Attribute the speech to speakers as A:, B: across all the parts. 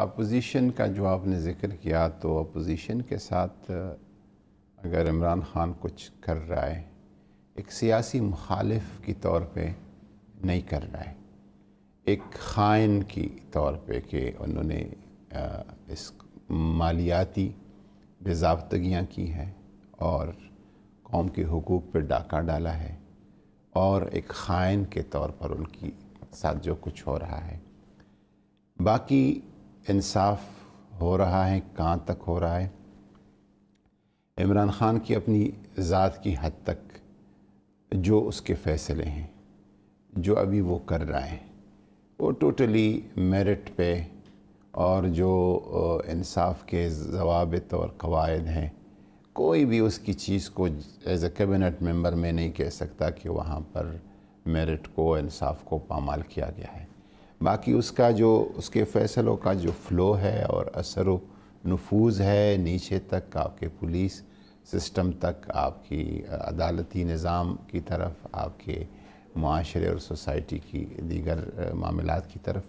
A: Opposition کا جو آپ نے ذکر کیا تو اپوزیشن کے ساتھ اگر عمران خان کچھ کر رہا ہے ایک سیاسی مخالف کی طور پہ نہیں کر رہا ہے ایک خائن کی طور پہ کہ انہوں نے اس مالیاتی بضابطگیاں کی ہیں اور قوم کے حقوق پہ ڈاکہ ڈالا ہے اور ایک خائن کے طور پر ان کی ساتھ جو کچھ ہو رہا ہے باقی انصاف ہو رہا ہے کہاں تک ہو رہا ہے عمران خان کی اپنی ذات کی حد تک جو اس کے فیصلے ہیں جو ابھی وہ کر رہا ہے وہ ٹوٹلی میرٹ پہ اور جو انصاف کے ضوابط اور قواعد ہیں کوئی بھی اس کی چیز کو ایز اے کیبنٹ ممبر میں نہیں کہہ سکتا کہ وہاں پر میرٹ کو انصاف کو پامال کیا گیا ہے باقی اس کا جو اس کے فیصلوں کا جو فلو ہے اور اثر و نفوذ ہے نیچے تک آپ کے پولیس سسٹم تک آپ کی عدالتی نظام کی طرف آپ کے معاشرے اور سوسائٹی کی دیگر معاملات کی طرف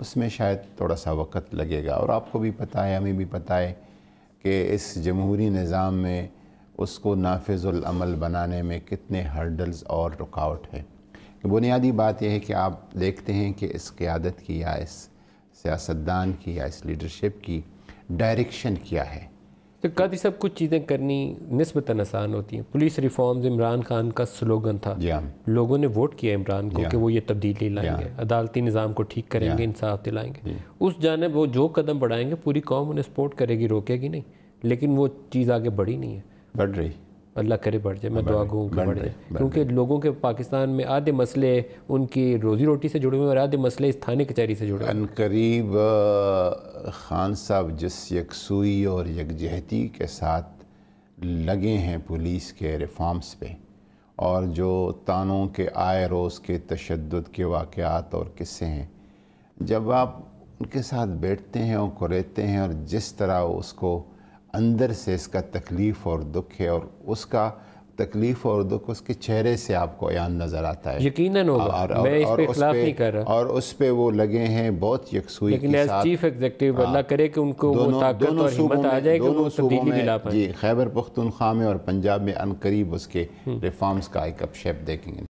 A: اس میں شاید تھوڑا سا وقت لگے گا اور آپ کو بھی پتہ ہے ہمیں بھی پتہ ہے کہ اس جمہوری نظام میں اس کو نافذ العمل بنانے میں کتنے ہرڈلز اور رکاوٹ ہیں بنیادی بات یہ ہے کہ آپ دیکھتے ہیں کہ اس قیادت کی یا اس سیاستدان کی یا اس لیڈرشپ کی ڈائریکشن کیا ہے
B: تو قدی سب کچھ چیزیں کرنی نسبتاً آسان ہوتی ہیں پولیس ریفارمز عمران خان کا سلوگن تھا جی ہاں۔ لوگوں نے ووٹ کیا عمران کو جی ہاں۔ کہ وہ یہ تبدیلی لائیں گے جی ہاں۔ عدالتی نظام کو ٹھیک کریں گے انصاف دلائیں گے اس جانب وہ جو قدم بڑھائیں گے پوری قوم انہیں سپورٹ کرے گی روکے گی نہیں لیکن وہ چیز آگے بڑھی نہیں ہے بڑھ رہی اللہ کرے بڑھ جائے میں دعا گوں کہ بڑھ جائے کیونکہ لوگوں کے پاکستان میں آدھے مسئلے ان کی روزی روٹی سے جڑے ہوئے اور آدھے مسئلے اس تھانے کچہری سے جڑے ہوئے ہیں قریب
A: خان صاحب جس یکسوئی اور یکجہتی کے ساتھ لگے ہیں پولیس کے ریفارمز پہ اور جو تانوں کے آئے روز کے تشدد کے واقعات اور قصے ہیں جب آپ ان کے ساتھ بیٹھتے ہیں اور کو رہتے ہیں اور جس طرح اس کو اندر سے اس کا تکلیف اور دکھ ہے اور اس کا تکلیف اور دکھ اس کے چہرے سے آپ کو ایان نظر آتا ہے یقیناً ہوگا میں اس پہ اخلاف نہیں کر رہا اور اس پہ وہ لگے ہیں بہت یکسوئی کی ساتھ لیکن ایس چیف
B: ایگزیکٹیو اللہ کرے کہ ان کو وہ طاقت اور حمد آ جائے کہ وہ تبدیلی بھی لا پائیں
A: خیبر پختونخواہ میں اور پنجاب میں انقریب اس کے ریفارمز کا ایک اپ شیپ دیکھیں گے